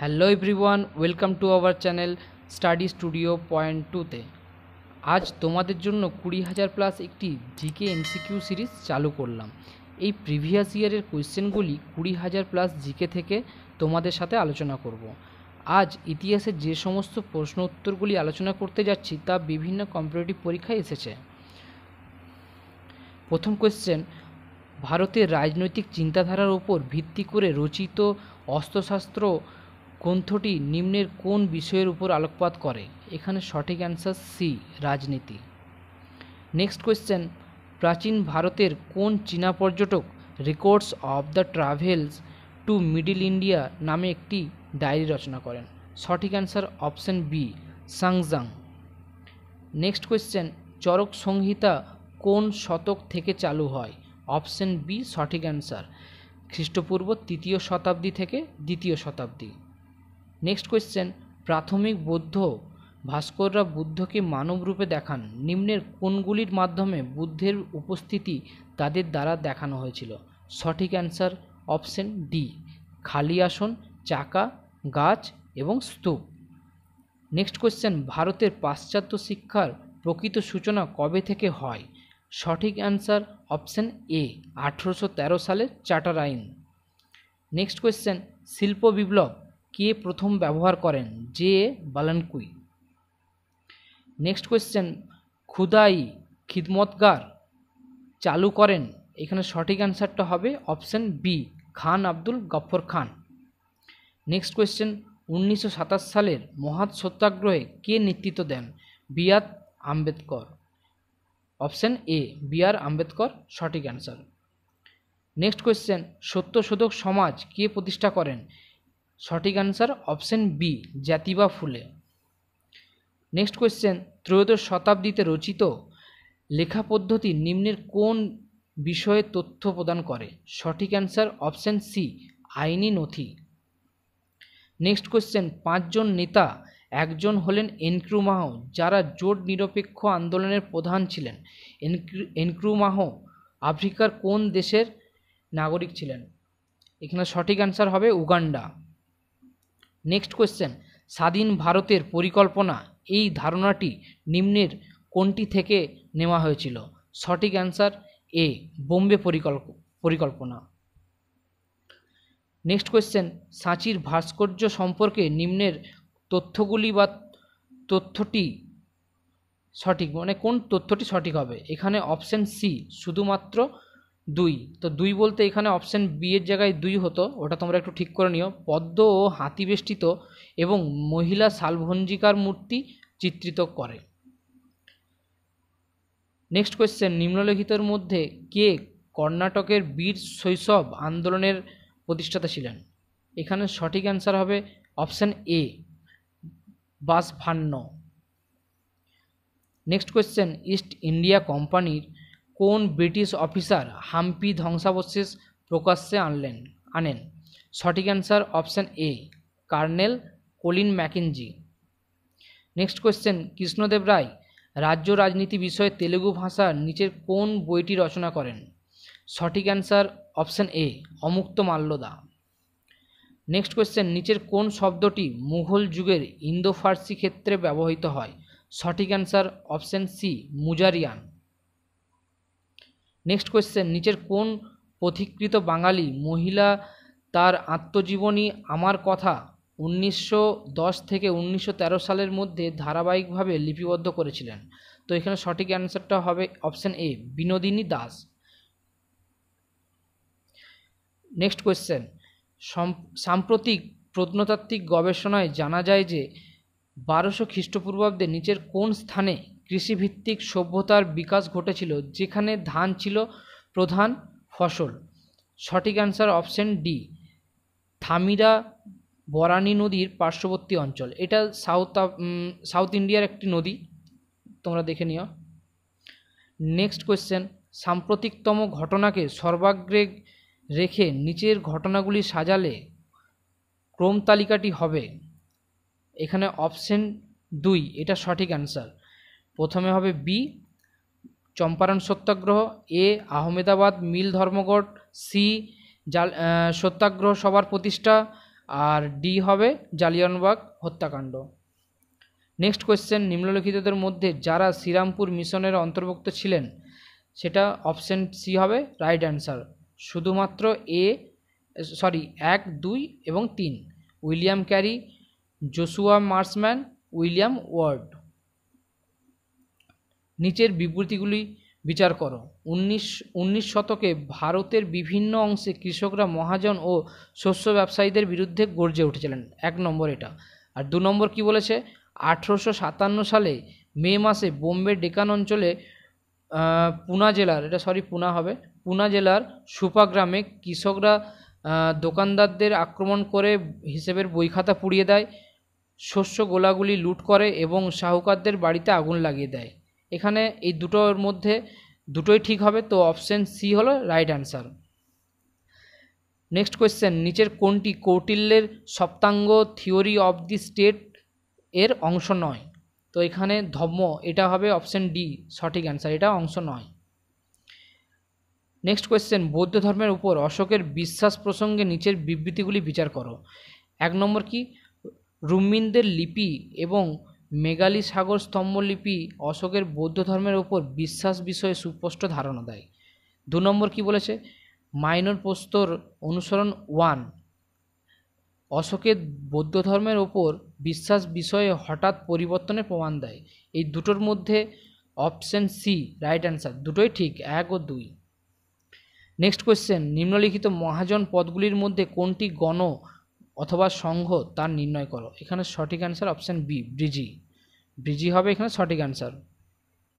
Hello everyone welcome to our channel study studio point টুতে আজ তোমাদের জন্য কুড়ি হাজার প্লাস একটি জিকে এমসিকিউ সিরিজ চালু করলাম এই প্রিভিয়াস ইয়ারের কোয়েশ্চেনগুলি কুড়ি হাজার প্লাস জিকে থেকে তোমাদের সাথে আলোচনা করব। আজ ইতিহাসের যে সমস্ত প্রশ্ন উত্তরগুলি আলোচনা করতে যাচ্ছি তা বিভিন্ন কম্পিটিটিভ পরীক্ষায় এসেছে প্রথম কোয়েশ্চেন ভারতের রাজনৈতিক চিন্তাধারার উপর ভিত্তি করে রচিত অস্ত্রশাস্ত্র গ্রন্থটি নিম্নের কোন বিষয়ের উপর আলোকপাত করে এখানে সঠিক অ্যান্সার সি রাজনীতি নেক্সট কোয়েশ্চেন প্রাচীন ভারতের কোন চীনা পর্যটক records of the travels to middle India নামে একটি ডায়েরি রচনা করেন সঠিক answer option B Xuanzang next question Charaka Samhita কোন শতক থেকে চালু হয় অপশন বি সঠিক অ্যান্সার খ্রিস্টপূর্ব তৃতীয় শতাব্দী থেকে দ্বিতীয় শতাব্দী নেক্সট কোয়েশ্চেন প্রাথমিক বৌদ্ধ ভাস্কররা বুদ্ধকে মানবরূপে দেখান নিম্নের কোনগুলির মাধ্যমে বুদ্ধের উপস্থিতি তাদের দ্বারা দেখানো হয়েছিল সঠিক অ্যান্সার অপশন ডি খালি আসন চাকা গাছ এবং স্তূপ নেক্সট কোয়েশ্চেন ভারতের পাশ্চাত্য শিক্ষার প্রকৃত সূচনা কবে থেকে হয় সঠিক অ্যান্সার অপশন এ আঠেরোশো সালের চার্টার আইন নেক্সট কোয়েশ্চেন শিল্প বিপ্লব কে প্রথম ব্যবহার করেন জে বালানকুই নেক্সট কোয়েশ্চেন খুদাই খিদমতগার চালু করেন এখানে সঠিক অ্যান্সারটা হবে option B Khan Abdul Gaffar Khan next question উনিশশো সালের মহাৎ সত্যাগ্রহে কে নেতৃত্ব দেন B R Ambedkar option A B R Ambedkar সঠিক অ্যান্সার নেক্সট কোয়েশ্চেন সত্যশোধক সমাজ কে প্রতিষ্ঠা করেন সঠিক অ্যান্সার অপশন বি জাতিবা ফুলে নেক্সট কোয়েশ্চেন ত্রয়োদশ শতাব্দীতে রচিত লেখা পদ্ধতি নিম্নের কোন বিষয়ে তথ্য প্রদান করে সঠিক অ্যান্সার অপশন সি আইনি নথি নেক্সট কোয়েশ্চেন পাঁচজন নেতা একজন হলেন এনক্রুমাহ যারা জোট নিরপেক্ষ আন্দোলনের প্রধান ছিলেন এনক্রুমাহ আফ্রিকার কোন দেশের নাগরিক ছিলেন এখানে সঠিক অ্যান্সার হবে উগান্ডা নেক্সট কোয়েশ্চেন স্বাধীন ভারতের পরিকল্পনা এই ধারণাটি নিম্নের কোনটি থেকে নেওয়া হয়েছিল সঠিক অ্যান্সার এ বোম্বে পরিকল্প পরিকল্পনা নেক্সট কোয়েশ্চেন সাঁচির ভাস্কর্য সম্পর্কে নিম্নের তথ্যগুলি বা তথ্যটি সঠিক মানে কোন তথ্যটি সঠিক হবে এখানে অপশন সি শুধুমাত্র দুই তো দুই বলতে এখানে অপশান বি এর জায়গায় দুই হতো ওটা তোমরা একটু ঠিক করে নিও পদ্ম ও হাতিবেষ্টিত এবং মহিলা শালভঞ্জিকার মূর্তি চিত্রিত করে নেক্সট কোয়েশ্চেন নিম্নলিখিতর মধ্যে কে কর্ণাটকের বীর শৈশব আন্দোলনের প্রতিষ্ঠাতা ছিলেন এখানে সঠিক অ্যান্সার হবে অপশান এ বাস ভান্ন নেক্সট কোয়েশ্চেন ইস্ট ইন্ডিয়া কোম্পানির কোন ব্রিটিশ অফিসার হাম্পি ধ্বংসাবশেষ প্রকাশ্যে আনলেন আনেন সঠিক answer option A colonel Colin Mackenzie next question Krishnadeva Raya রাজ্য রাজনীতি বিষয়ে তেলেগু ভাষার নিচের কোন বইটি রচনা করেন সঠিক answer option A Amuktamalyada next question নিচের কোন শব্দটি মুঘল যুগের ইন্দো ফার্সি ক্ষেত্রে ব্যবহৃত হয় সঠিক অ্যান্সার অপশান সি মুজারিয়ান নেক্সট কোয়েশ্চেন নিচের কোন পথিকৃত বাঙালি মহিলা তার আত্মজীবনী আমার কথা উনিশশো থেকে উনিশশো সালের মধ্যে ধারাবাহিকভাবে লিপিবদ্ধ করেছিলেন তো এখানে সঠিক অ্যান্সারটা হবে option A Binodini Das next question সাম্প্রতিক প্রত্নতাত্ত্বিক গবেষণায় জানা যায় যে বারোশো খ্রিস্টপূর্বাব্দে নিচের কোন স্থানে কৃষিভিত্তিক সভ্যতার বিকাশ ঘটেছিল যেখানে ধান ছিল প্রধান ফসল সঠিক answer option D Thamirabarani নদীর পার্শ্ববর্তী অঞ্চল এটা সাউথ সাউথ ইন্ডিয়ার একটি নদী তোমরা দেখে নিও নেক্সট কোয়েশ্চেন সাম্প্রতিকতম ঘটনাকে সর্বাগ্রে রেখে নিচের ঘটনাগুলি সাজালে ক্রম তালিকাটি হবে এখানে অপশন দুই এটা সঠিক অ্যান্সার প্রথমে হবে B Champaran Satyagraha A Ahmedabad mill ধর্মঘট সি জাল সত্যাগ্রহ সবার প্রতিষ্ঠা আর ডি হবে জালিয়ানবাগ হত্যাকাণ্ড নেক্সট কোয়েশ্চেন নিম্নলিখিতদের মধ্যে যারা শ্রীরামপুর মিশনের অন্তর্ভুক্ত ছিলেন সেটা অপশন সি হবে রাইট অ্যান্সার শুধুমাত্র এ সরি এক দুই এবং তিন William Carey Joshua Marshman William Ward নিচের বিবৃতিগুলি বিচার করো উনিশ উনিশ শতকে ভারতের বিভিন্ন অংশে কৃষকরা মহাজন ও শস্য ব্যবসায়ীদের বিরুদ্ধে গর্জে উঠেছিলেন এক নম্বর এটা আর দু নম্বর কি বলেছে আঠেরোশো সাতান্ন সালে মে মাসে বোম্বে ডেকান অঞ্চলে পুনা জেলার এটা সরি পুনা হবে পুনা জেলার সুপা গ্রামে কৃষকরা দোকানদারদের আক্রমণ করে হিসেবের বইখাতা পুড়িয়ে দেয় শস্য গোলাগুলি লুট করে এবং সাহুকারদের বাড়িতে আগুন লাগিয়ে দেয় এখানে এই দুটোর মধ্যে দুটোই ঠিক হবে তো অপশান সি হলো রাইট অ্যান্সার নেক্সট কোয়েশ্চেন নিচের কোনটি কৌটিল্যের Saptanga theory of the state এর অংশ নয় তো এখানে ধর্ম এটা হবে অপশান ডি সঠিক অ্যান্সার এটা অংশ নয় নেক্সট কোয়েশ্চেন বৌদ্ধ ধর্মের উপর অশোকের বিশ্বাস প্রসঙ্গে নিচের বিবৃতিগুলি বিচার করো এক নম্বর কি রুমিনদের লিপি এবং মেগালি সাগর স্তম্ভলিপি অশোকের বৌদ্ধ ধর্মের ওপর বিশ্বাস বিষয়ে সুস্পষ্ট ধারণা দেয় দু নম্বর কি বলেছে মাইনর প্রস্তর অনুসরণ ওয়ান অশোকের বৌদ্ধ ধর্মের ওপর বিশ্বাস বিষয়ে হঠাৎ পরিবর্তনের প্রমাণ দেয় এই দুটোর মধ্যে অপশন সি রাইট অ্যান্সার দুটোই ঠিক এক ও দুই নেক্সট কোয়েশ্চেন নিম্নলিখিত মহাজন পদগুলির মধ্যে কোনটি গণ অথবা সংঘ তার নির্ণয় করো এখানে সঠিক অ্যান্সার অপশান বি ব্রিজি ব্রিজি হবে এখানে সঠিক অ্যান্সার